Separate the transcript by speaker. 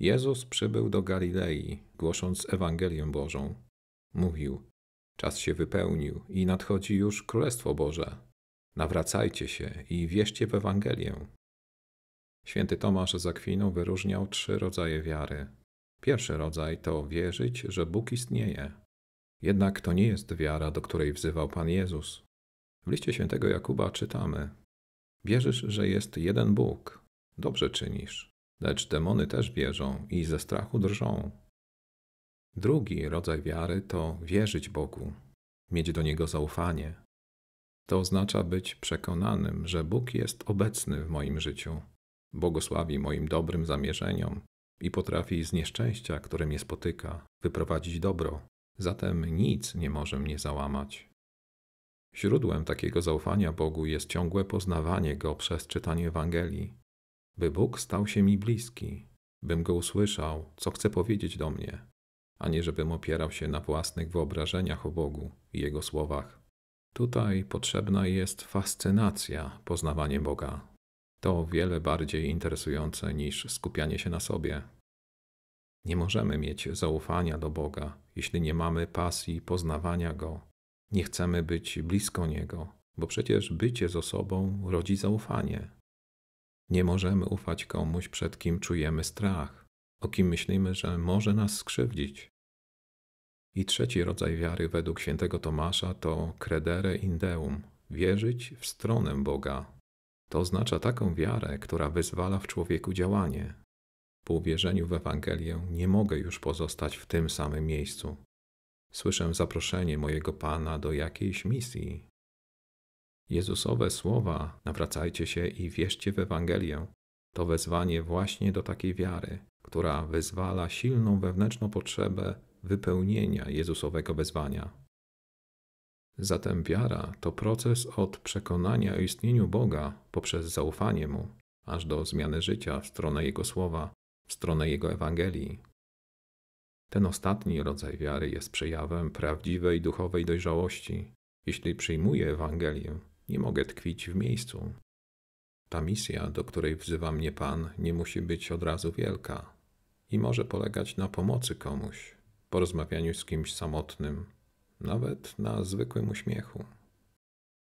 Speaker 1: Jezus przybył do Galilei, głosząc Ewangelię Bożą. Mówił: Czas się wypełnił i nadchodzi już Królestwo Boże. Nawracajcie się i wierzcie w Ewangelię. Święty Tomasz z Akwinu wyróżniał trzy rodzaje wiary. Pierwszy rodzaj to wierzyć, że Bóg istnieje. Jednak to nie jest wiara, do której wzywał Pan Jezus. W liście świętego Jakuba czytamy: Wierzysz, że jest jeden Bóg. Dobrze czynisz lecz demony też wierzą i ze strachu drżą. Drugi rodzaj wiary to wierzyć Bogu, mieć do Niego zaufanie. To oznacza być przekonanym, że Bóg jest obecny w moim życiu, błogosławi moim dobrym zamierzeniom i potrafi z nieszczęścia, które mnie spotyka, wyprowadzić dobro. Zatem nic nie może mnie załamać. Źródłem takiego zaufania Bogu jest ciągłe poznawanie Go przez czytanie Ewangelii, by Bóg stał się mi bliski, bym go usłyszał, co chce powiedzieć do mnie, a nie żebym opierał się na własnych wyobrażeniach o Bogu i Jego słowach. Tutaj potrzebna jest fascynacja poznawanie Boga. To wiele bardziej interesujące niż skupianie się na sobie. Nie możemy mieć zaufania do Boga, jeśli nie mamy pasji poznawania Go. Nie chcemy być blisko Niego, bo przecież bycie z osobą rodzi zaufanie. Nie możemy ufać komuś, przed kim czujemy strach, o kim myślimy, że może nas skrzywdzić. I trzeci rodzaj wiary według świętego Tomasza to credere in deum, wierzyć w stronę Boga. To oznacza taką wiarę, która wyzwala w człowieku działanie. Po uwierzeniu w Ewangelię nie mogę już pozostać w tym samym miejscu. Słyszę zaproszenie mojego Pana do jakiejś misji, Jezusowe słowa nawracajcie się i wierzcie w Ewangelię to wezwanie właśnie do takiej wiary, która wyzwala silną wewnętrzną potrzebę wypełnienia Jezusowego wezwania. Zatem wiara to proces od przekonania o istnieniu Boga poprzez zaufanie Mu, aż do zmiany życia w stronę Jego słowa, w stronę Jego Ewangelii. Ten ostatni rodzaj wiary jest przejawem prawdziwej duchowej dojrzałości, jeśli przyjmuje Ewangelię nie mogę tkwić w miejscu. Ta misja, do której wzywa mnie Pan, nie musi być od razu wielka i może polegać na pomocy komuś, porozmawianiu z kimś samotnym, nawet na zwykłym uśmiechu.